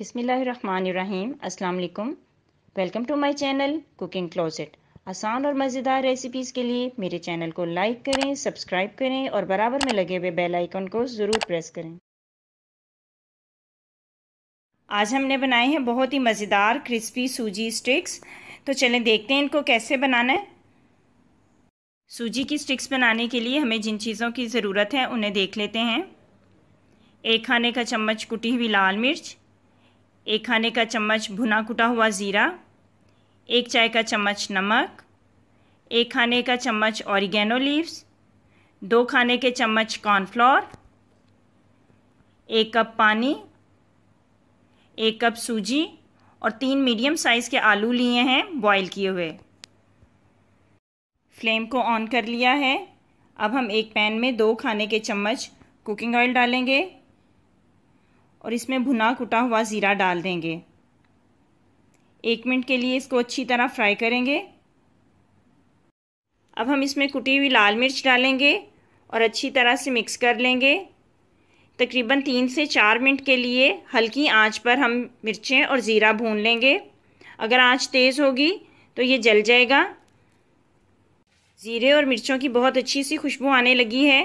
अस्सलाम वालेकुम welcome to my channel cooking closet आसान और मज़ेदार रेसिपीज़ के लिए मेरे चैनल को लाइक करें सब्सक्राइब करें और बराबर में लगे हुए बेल आइकन को ज़रूर प्रेस करें आज हमने बनाए हैं बहुत ही मज़ेदार क्रिस्पी सूजी स्टिक्स तो चलें देखते हैं इनको कैसे बनाना है सूजी की स्टिक्स बनाने के लिए हमें जिन चीज़ों की ज़रूरत है उन्हें देख लेते हैं एक खाने का चम्मच कुटी हुई लाल मिर्च एक खाने का चम्मच भुना कुटा हुआ ज़ीरा एक चाय का चम्मच नमक एक खाने का चम्मच ऑरिगेनो लीव्स दो खाने के चम्मच कॉर्नफ्लोर एक कप पानी एक कप सूजी और तीन मीडियम साइज़ के आलू लिए हैं बॉईल किए हुए फ्लेम को ऑन कर लिया है अब हम एक पैन में दो खाने के चम्मच कुकिंग ऑयल डालेंगे और इसमें भुना कुटा हुआ ज़ीरा डाल देंगे एक मिनट के लिए इसको अच्छी तरह फ्राई करेंगे अब हम इसमें कुटी हुई लाल मिर्च डालेंगे और अच्छी तरह से मिक्स कर लेंगे तकरीबन तीन से चार मिनट के लिए हल्की आंच पर हम मिर्चें और ज़ीरा भून लेंगे अगर आंच तेज़ होगी तो ये जल जाएगा ज़ीरे और मिर्चों की बहुत अच्छी सी खुशबू आने लगी है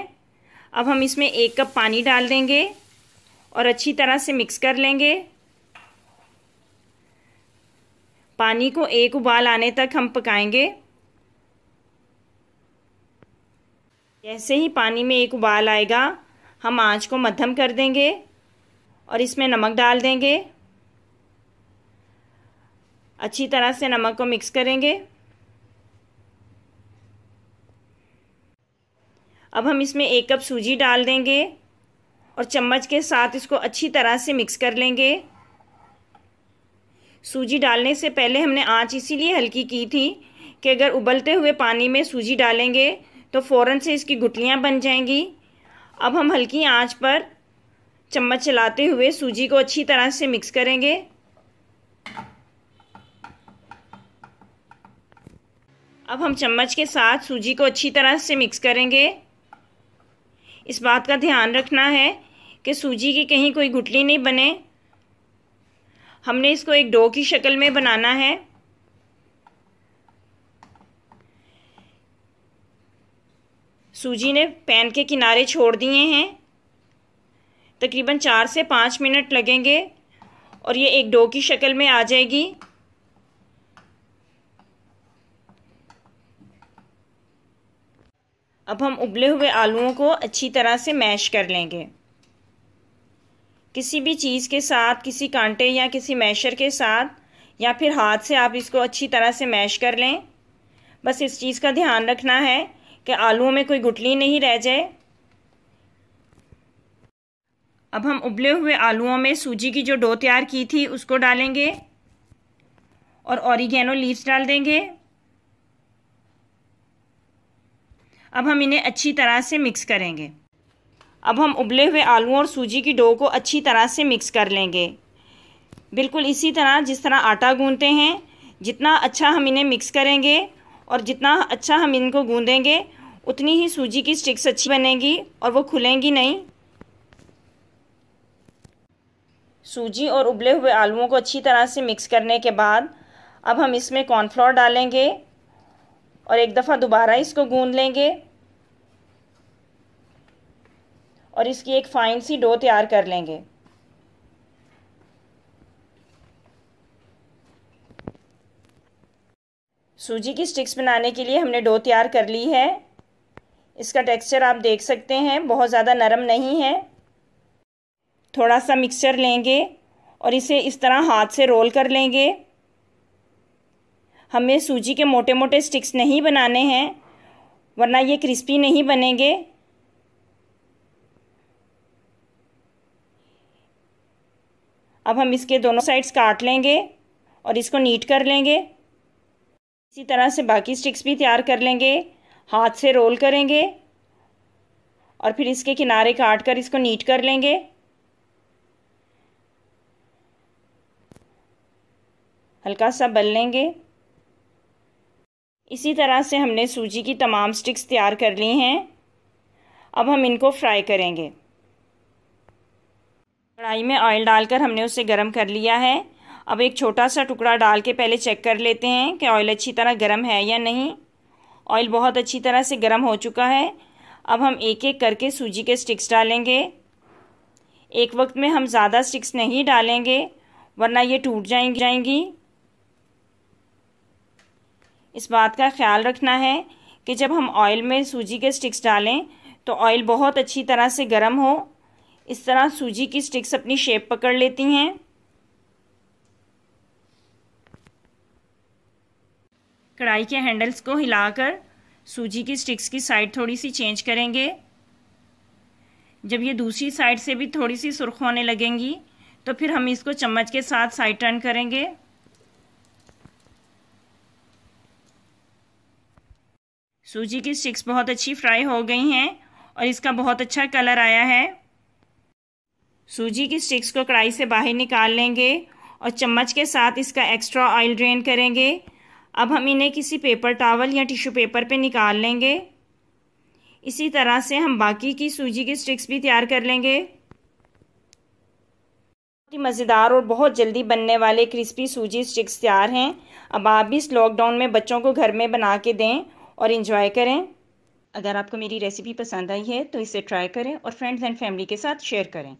अब हम इसमें एक कप पानी डाल देंगे और अच्छी तरह से मिक्स कर लेंगे पानी को एक उबाल आने तक हम पकाएंगे जैसे ही पानी में एक उबाल आएगा हम आंच को मध्यम कर देंगे और इसमें नमक डाल देंगे अच्छी तरह से नमक को मिक्स करेंगे अब हम इसमें एक कप सूजी डाल देंगे और चम्मच के साथ इसको अच्छी तरह से मिक्स कर लेंगे सूजी डालने से पहले हमने आंच इसीलिए हल्की की थी कि अगर उबलते हुए पानी में सूजी डालेंगे तो फ़ौरन से इसकी गुटलियाँ बन जाएंगी अब हम हल्की आंच पर चम्मच चलाते हुए सूजी को अच्छी तरह से मिक्स करेंगे अब हम चम्मच के साथ सूजी को अच्छी तरह से मिक्स करेंगे इस बात का ध्यान रखना है कि सूजी की कहीं कोई गुटली नहीं बने हमने इसको एक डो की शक्ल में बनाना है सूजी ने पैन के किनारे छोड़ दिए हैं तकरीबन चार से पाँच मिनट लगेंगे और ये एक डो की शक्ल में आ जाएगी अब हम उबले हुए आलूओं को अच्छी तरह से मैश कर लेंगे किसी भी चीज़ के साथ किसी कांटे या किसी मैशर के साथ या फिर हाथ से आप इसको अच्छी तरह से मैश कर लें बस इस चीज़ का ध्यान रखना है कि आलूओं में कोई गुटली नहीं रह जाए अब हम उबले हुए आलूओं में सूजी की जो डो तैयार की थी उसको डालेंगे और ऑरिगेनो लीव्स डाल देंगे अब हम इन्हें अच्छी तरह से मिक्स करेंगे अब हम उबले हुए आलू और सूजी की डो को अच्छी तरह से मिक्स कर लेंगे बिल्कुल इसी तरह जिस तरह आटा गूंदते हैं जितना अच्छा हम इन्हें मिक्स करेंगे और जितना अच्छा हम इनको गूंदेंगे उतनी ही सूजी की स्टिक्स अच्छी बनेगी और वो खुलेंगी नहीं सूजी और उबले हुए आलूओं को अच्छी तरह से मिक्स करने के बाद अब हम इसमें कॉर्नफ्लोर डालेंगे और एक दफ़ा दोबारा इसको गूंद लेंगे और इसकी एक फाइन सी डो तैयार कर लेंगे सूजी की स्टिक्स बनाने के लिए हमने डो तैयार कर ली है इसका टेक्सचर आप देख सकते हैं बहुत ज़्यादा नरम नहीं है थोड़ा सा मिक्सचर लेंगे और इसे इस तरह हाथ से रोल कर लेंगे हमें सूजी के मोटे मोटे स्टिक्स नहीं बनाने हैं वरना ये क्रिस्पी नहीं बनेंगे अब हम इसके दोनों साइड्स काट लेंगे और इसको नीट कर लेंगे इसी तरह से बाकी स्टिक्स भी तैयार कर लेंगे हाथ से रोल करेंगे और फिर इसके किनारे काट कर इसको नीट कर लेंगे हल्का सा बल लेंगे इसी तरह से हमने सूजी की तमाम स्टिक्स तैयार कर ली हैं अब हम इनको फ्राई करेंगे कढ़ाई में ऑयल डालकर हमने उसे गर्म कर लिया है अब एक छोटा सा टुकड़ा डाल के पहले चेक कर लेते हैं कि ऑयल अच्छी तरह गर्म है या नहीं ऑयल बहुत अच्छी तरह से गर्म हो चुका है अब हम एक एक करके सूजी के स्टिक्स डालेंगे एक वक्त में हम ज़्यादा स्टिक्स नहीं डालेंगे वरना ये टूट जाएंगी जाएंगी इस बात का ख्याल रखना है कि जब हम ऑयल में सूजी के स्टिक्स डालें तो ऑयल बहुत अच्छी तरह से गर्म हो इस तरह सूजी की स्टिक्स अपनी शेप पकड़ लेती हैं कढ़ाई के हैंडल्स को हिलाकर सूजी की स्टिक्स की साइड थोड़ी सी चेंज करेंगे जब ये दूसरी साइड से भी थोड़ी सी सुर्ख होने लगेंगी तो फिर हम इसको चम्मच के साथ साइड टर्न करेंगे सूजी की स्टिक्स बहुत अच्छी फ्राई हो गई हैं और इसका बहुत अच्छा कलर आया है सूजी की स्टिक्स को कढ़ाई से बाहर निकाल लेंगे और चम्मच के साथ इसका एक्स्ट्रा ऑयल ड्रेन करेंगे अब हम इन्हें किसी पेपर टावल या टिश्यू पेपर पे निकाल लेंगे इसी तरह से हम बाकी की सूजी की स्टिक्स भी तैयार कर लेंगे बहुत ही मज़ेदार और बहुत जल्दी बनने वाले क्रिस्पी सूजी स्टिक्स तैयार हैं अब आप भी इस लॉकडाउन में बच्चों को घर में बना के दें और इन्जॉय करें अगर आपको मेरी रेसिपी पसंद आई है तो इसे ट्राई करें और फ्रेंड्स एंड फैमिली के साथ शेयर करें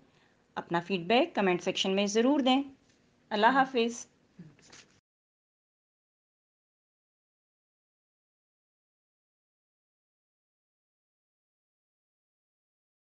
अपना फ़ीडबैक कमेंट सेक्शन में ज़रूर दें अल्लाह हाफिज़